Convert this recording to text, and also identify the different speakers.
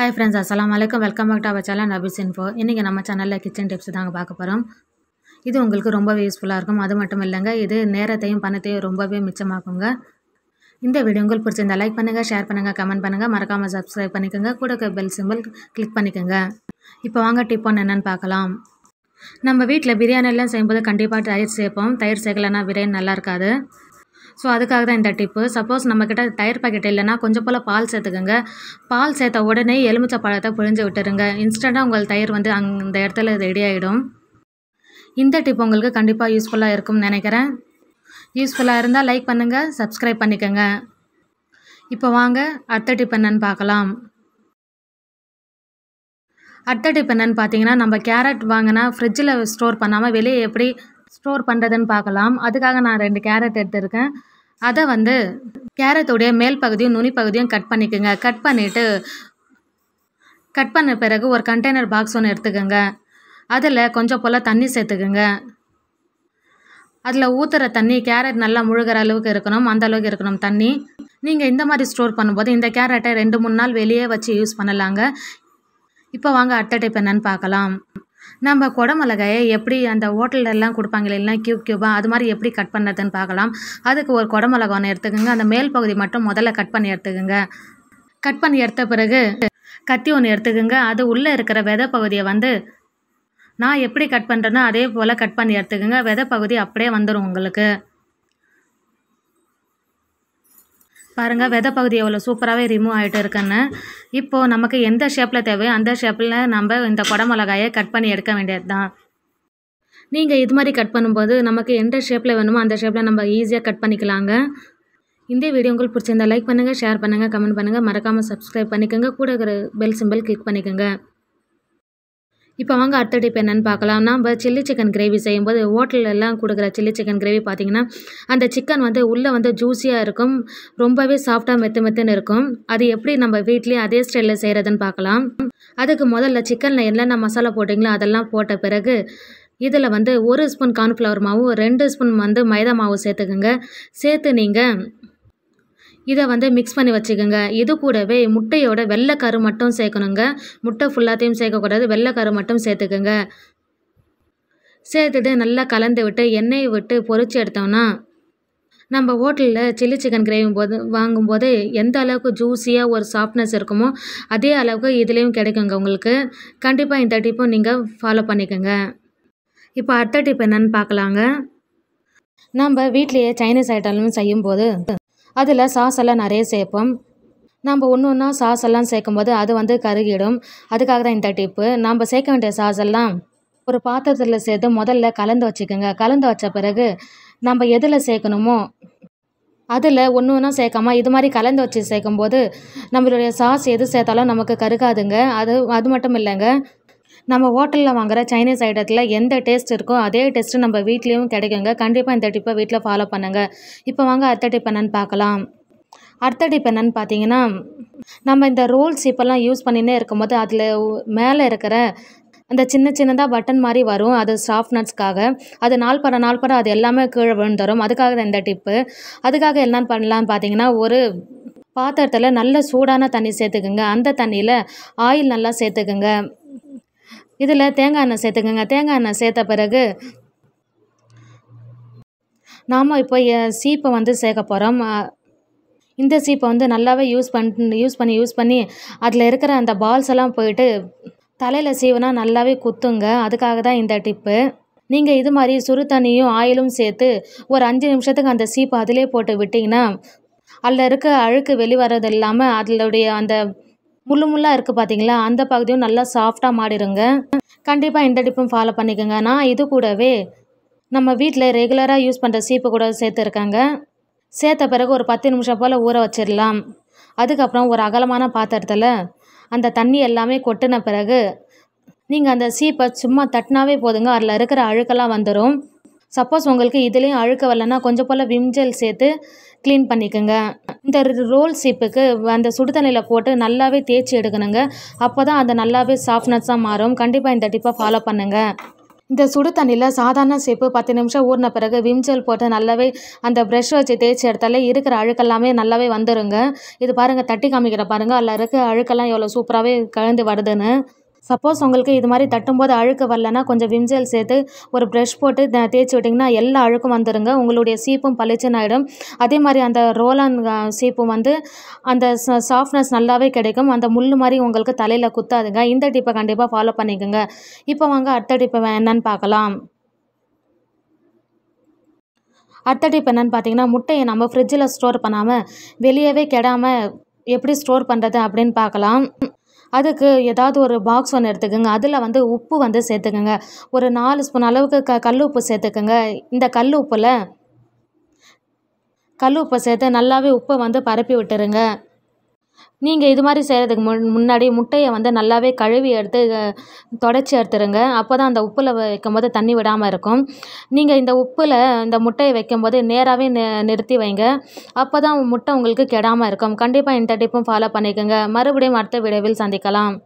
Speaker 1: hi friends அஸ்லாம் வலைக்கம் welcome back to our channel Nabis info இன்றைக்கி நம்ம சேனலில் கிச்சன் டிப்ஸ் தாங்க பார்க்க போகிறோம் இது உங்களுக்கு ரொம்பவே யூஸ்ஃபுல்லாக இருக்கும் அது மட்டும் இல்லைங்க இது நேரத்தையும் பணத்தையும் ரொம்பவே மிச்சமாக்குங்க இந்த வீடியோ உங்களுக்கு பிடிச்சிருந்தா லைக் பண்ணுங்கள் ஷேர் பண்ணுங்கள் கமெண்ட் பண்ணுங்கள் மறக்காமல் சப்ஸ்கிரைப் பண்ணிக்கோங்க கூட பெல் சிம்பிள் கிளிக் பண்ணிக்கோங்க இப்போ வாங்க டிப் ஒன்று என்னென்னு பார்க்கலாம் நம்ம வீட்டில் பிரியாணிலாம் செய்யும்போது கண்டிப்பாக தயிர் சேர்ப்போம் தயிர் சேர்க்கலன்னா பிரியாணி நல்லா இருக்காது ஸோ அதுக்காக தான் இந்த டிப்பு சப்போஸ் நம்மக்கிட்ட டயர் பாக்கெட் இல்லைன்னா கொஞ்சம் போல் பால் சேர்த்துக்கோங்க பால் சேர்த்த உடனே எலுமிச்சை பழத்தை புழிஞ்சு விட்டுருங்க இன்ஸ்டண்ட்டாக உங்கள் தயிர் வந்து அங் இந்த இடத்துல ரெடி ஆகிடும் இந்த டிப் உங்களுக்கு கண்டிப்பாக யூஸ்ஃபுல்லாக இருக்கும்னு நினைக்கிறேன் யூஸ்ஃபுல்லாக இருந்தால் லைக் பண்ணுங்கள் சப்ஸ்கிரைப் பண்ணிக்கோங்க இப்போ வாங்க அடுத்த டிப் என்னன்னு பார்க்கலாம் அடுத்த டிப் என்னன்னு பார்த்தீங்கன்னா நம்ம கேரட் வாங்கினா ஃப்ரிட்ஜில் ஸ்டோர் பண்ணாமல் வெளியே எப்படி ஸ்டோர் பண்ணுறதுன்னு பார்க்கலாம் அதுக்காக நான் ரெண்டு கேரட் எடுத்திருக்கேன் அதை வந்து கேரட்டுடைய மேல் பகுதியும் நுனி பகுதியும் கட் பண்ணிக்கோங்க கட் பண்ணிவிட்டு கட் பண்ண பிறகு ஒரு கண்டெய்னர் பாக்ஸ் ஒன்று எடுத்துக்கோங்க அதில் கொஞ்சம் போல் தண்ணி சேர்த்துக்கோங்க அதில் ஊற்றுற தண்ணி கேரட் நல்லா முழுகிற அளவுக்கு இருக்கணும் அந்த அளவுக்கு இருக்கணும் தண்ணி நீங்கள் இந்த மாதிரி ஸ்டோர் பண்ணும்போது இந்த கேரட்டை ரெண்டு மூணு நாள் வெளியே வச்சு யூஸ் பண்ணலாங்க இப்போ வாங்க அட்டை டைப் என்னன்னு பார்க்கலாம் நம்ம குடமிளகாயை எப்படி அந்த ஹோட்டலெல்லாம் கொடுப்பாங்க இல்லைன்னா கியூப் கியூபாக அது மாதிரி எப்படி கட் பண்ணுறதுன்னு பார்க்கலாம் அதுக்கு ஒரு குடமிளகா ஒன்று எடுத்துக்கோங்க அந்த மேல் பகுதி மட்டும் முதல்ல கட் பண்ணி எடுத்துக்கோங்க கட் பண்ணி எடுத்த பிறகு கத்தி ஒன்று எடுத்துக்கோங்க அது உள்ளே இருக்கிற வித பகுதியை வந்து நான் எப்படி கட் பண்ணுறேனோ அதே போல் கட் பண்ணி எடுத்துக்கோங்க வித பகுதி அப்படியே வந்துடும் உங்களுக்கு பாருங்கள் விதை பகுதி எவ்வளோ சூப்பராகவே ரிமூவ் ஆகிட்டு இருக்குன்னு இப்போது நமக்கு எந்த ஷேப்பில் தேவையோ அந்த ஷேப்பில் நம்ம இந்த குடமிளகாயை கட் பண்ணி எடுக்க வேண்டியது தான் நீங்கள் இது மாதிரி கட் பண்ணும்போது நமக்கு எந்த ஷேப்பில் வேணுமோ அந்த ஷேப்பில் நம்ம ஈஸியாக கட் பண்ணிக்கலாங்க இந்த வீடியோ உங்களுக்கு பிடிச்சிருந்தா லைக் பண்ணுங்கள் ஷேர் பண்ணுங்கள் கமெண்ட் பண்ணுங்கள் மறக்காமல் சப்ஸ்கிரைப் பண்ணிக்கோங்க கூட இருக்கிற பெல் சிம்பிள் கிளிக் பண்ணிக்கோங்க இப்போ வாங்க அடுத்த டிப் என்னென்னு பார்க்கலாம் நம்ம சில்லி சிக்கன் கிரேவி செய்யும்போது ஹோட்டலெல்லாம் கொடுக்குற சில்லி சிக்கன் கிரேவி பார்த்திங்கன்னா அந்த சிக்கன் வந்து உள்ளே வந்து ஜூஸியாக இருக்கும் ரொம்பவே சாஃப்டாக மெத்து மெத்துன்னு இருக்கும் அது எப்படி நம்ம வீட்லேயே அதே ஸ்டைலில் செய்கிறதுன்னு பார்க்கலாம் அதுக்கு முதல்ல சிக்கனில் என்னென்ன மசாலா போட்டிங்களோ அதெல்லாம் போட்ட பிறகு இதில் வந்து ஒரு ஸ்பூன் கார்ன்ஃப்ளவர் மாவு ரெண்டு ஸ்பூன் வந்து மைதா மாவு சேர்த்துக்குங்க சேர்த்து நீங்கள் இதை வந்து மிக்ஸ் பண்ணி வச்சுக்கோங்க இது கூடவே முட்டையோட வெள்ளைக்கரு மட்டும் சேர்க்கணுங்க முட்டை ஃபுல்லாத்தையும் சேர்க்கக்கூடாது வெள்ளைக்கரு மட்டும் சேர்த்துக்கோங்க சேர்த்துட்டு நல்லா கலந்து விட்டு எண்ணெயை விட்டு பொறிச்சு எடுத்தோம்னா நம்ம ஹோட்டலில் சில்லி சிக்கன் கிரேவி போது வாங்கும்போது எந்த அளவுக்கு ஜூஸியாக ஒரு சாஃப்ட்னஸ் இருக்குமோ அதே அளவுக்கு இதுலேயும் கிடைக்குங்க உங்களுக்கு கண்டிப்பாக இந்த டிப்பும் நீங்கள் ஃபாலோ பண்ணிக்கோங்க இப்போ அடுத்த டிப் என்னென்னு பார்க்கலாங்க நம்ம வீட்லேயே சைனீஸ் ஐட்டம்லாம் செய்யும்போது அதில் சாஸ் எல்லாம் நிறைய சேர்ப்போம் நம்ம ஒன்று ஒன்றா சாஸ் எல்லாம் சேர்க்கும்போது அது வந்து கருகிடும் அதுக்காக தான் இந்த டிப்பு நம்ம சேர்க்க வேண்டிய சாஸ் எல்லாம் ஒரு பாத்திரத்தில் சேர்த்து முதல்ல கலந்து வச்சுக்கோங்க கலந்து வச்ச பிறகு நம்ம எதில் சேர்க்கணுமோ அதில் ஒன்று ஒன்றா சேர்க்காம இது மாதிரி கலந்து வச்சு சேர்க்கும்போது நம்மளுடைய சாஸ் எது சேர்த்தாலும் நமக்கு கருகாதுங்க அது அது மட்டும் இல்லைங்க நம்ம ஹோட்டலில் வாங்குகிற சைனீஸ் ஐட்டத்தில் எந்த டேஸ்ட் இருக்கோ அதே டேஸ்ட்டு நம்ம வீட்லேயும் கிடைக்குங்க கண்டிப்பாக இந்த டிப்பை வீட்டில் ஃபாலோ பண்ணுங்கள் இப்போ வாங்க அடுத்த டிப் என்னன்னு பார்க்கலாம் அடுத்த டிப் என்னன்னு பார்த்தீங்கன்னா நம்ம இந்த ரோல்ஸ் இப்போல்லாம் யூஸ் பண்ணினே இருக்கும்போது அதில் மேலே இருக்கிற அந்த சின்ன சின்னதாக பட்டன் மாதிரி வரும் அது சாஃப்ட்னஸ்க்காக நட்ஸ்க்காக அது நாள் பட நாள் பட அது எல்லாமே கீழே விழுந்துரும் அதுக்காக தான் இந்த டிப்பு அதுக்காக என்னென்னு பண்ணலான்னு பார்த்தீங்கன்னா ஒரு பாத்திரத்தில் நல்ல சூடான தண்ணி சேர்த்துக்குங்க அந்த தண்ணியில் ஆயில் நல்லா சேர்த்துக்குங்க இதில் தேங்காய் எண்ணெய் சேர்த்துக்கோங்க தேங்காய் எண்ணெய் சேர்த்த பிறகு நாம் இப்போ சீப்பை வந்து சேர்க்க போகிறோம் இந்த சீப்பை வந்து நல்லாவே யூஸ் பண்ண யூஸ் பண்ணி யூஸ் பண்ணி அதில் இருக்கிற அந்த பால்ஸ் எல்லாம் போயிட்டு தலையில் சீவுனா நல்லாவே குத்துங்க அதுக்காக தான் இந்த டிப்பு நீங்கள் இது மாதிரி சுறு தண்ணியும் ஆயிலும் சேர்த்து ஒரு அஞ்சு நிமிஷத்துக்கு அந்த சீப்பை அதிலே போட்டு விட்டிங்கன்னா அதில் இருக்க அழுக்கு வெளிவரது இல்லாமல் அதனுடைய அந்த முள்ளு முள்ளாக இருக்குது பார்த்தீங்களா அந்த பகுதியும் நல்லா சாஃப்டாக மாடிடுங்க கண்டிப்பாக இந்த டிப்பும் ஃபாலோ பண்ணிக்கோங்க நான் இது கூடவே நம்ம வீட்டில் ரெகுலராக யூஸ் பண்ணுற சீப்பு கூட சேர்த்துருக்காங்க சேர்த்த பிறகு ஒரு பத்து நிமிஷம் போல் ஊற வச்சிடலாம் அதுக்கப்புறம் ஒரு அகலமான பாத்திரத்தில் அந்த தண்ணி எல்லாமே கொட்டின பிறகு நீங்கள் அந்த சீப்பை சும்மா தட்டினாவே போதுங்க அதில் இருக்கிற அழுக்கெல்லாம் வந்துடும் சப்போஸ் உங்களுக்கு இதுலேயும் அழுக்க வரலன்னா கொஞ்சம் போல் விம் ஜெல் சேர்த்து க்ளீன் பண்ணிக்கோங்க இந்த ரோல் சீப்புக்கு அந்த சுடு தண்ணியில் போட்டு நல்லாவே தேய்ச்சி எடுக்கணுங்க அப்போ தான் அந்த நல்லாவே சாஃப்ட்னஸ்ஸாக மாறும் கண்டிப்பாக இந்த டிப்பை ஃபாலோ பண்ணுங்கள் இந்த சுடு தண்ணியில் சாதாரண சேப்பு பத்து நிமிஷம் ஊறின பிறகு விம் ஜெல் போட்டு நல்லாவே அந்த ப்ரெஷ் வச்சு தேய்ச்சி எடுத்தாலே இருக்கிற அழுக்கெல்லாமே நல்லாவே வந்துருங்க இது பாருங்கள் தட்டி காமிக்கிற பாருங்கள் அதில் இருக்க அழுக்கெல்லாம் எவ்வளோ சூப்பராகவே கலந்து வருதுன்னு சப்போஸ் உங்களுக்கு இது மாதிரி தட்டும்போது அழுக்கு வரலன்னா கொஞ்சம் விம்ஜெல் சேர்த்து ஒரு ப்ரெஷ் போட்டு தேய்ச்சி விட்டிங்கன்னா எல்லா அழுக்கும் வந்துடுங்க உங்களுடைய சீப்பும் பளிச்சுன்னு ஆகிடும் அதே மாதிரி அந்த ரோலான் சீப்பும் வந்து அந்த சாஃப்ட்னஸ் நல்லாவே கிடைக்கும் அந்த முள் மாதிரி உங்களுக்கு தலையில் குத்தாதுங்க இந்த டிப்பை கண்டிப்பாக ஃபாலோ பண்ணிக்கோங்க இப்போ வாங்க அடுத்த டிப்பை என்னன்னு பார்க்கலாம் அடுத்த டிப் என்னென்னு பார்த்தீங்கன்னா முட்டையை நம்ம ஃப்ரிட்ஜில் ஸ்டோர் பண்ணாமல் வெளியவே கெடாமல் எப்படி ஸ்டோர் பண்ணுறது அப்படின்னு பார்க்கலாம் அதுக்கு ஏதாவது ஒரு பாக்ஸ் ஒன்று எடுத்துக்கோங்க அதில் வந்து உப்பு வந்து சேர்த்துக்கோங்க ஒரு நாலு ஸ்பூன் அளவுக்கு க கல் உப்பு சேர்த்துக்கோங்க இந்த கல் உப்பில் கல் உப்பை சேர்த்து நல்லாவே உப்பை வந்து பரப்பி விட்டுருங்க நீங்கள் இது மாதிரி செய்கிறதுக்கு முன் முன்னாடி முட்டையை வந்து நல்லாவே கழுவி எடுத்து தொடச்சி எடுத்துடுங்க அப்போ தான் அந்த உப்பில் வைக்கும் போது தண்ணி விடாமல் இருக்கும் நீங்கள் இந்த உப்பில் இந்த முட்டையை வைக்கும் போது நேராகவே நெ நிறுத்தி வைங்க அப்போ தான் முட்டை உங்களுக்கு கெடாமல் இருக்கும் கண்டிப்பாக இந்த டிப்பும் ஃபாலோ பண்ணிக்கோங்க மறுபடியும் அடுத்த விடைவில் சந்திக்கலாம்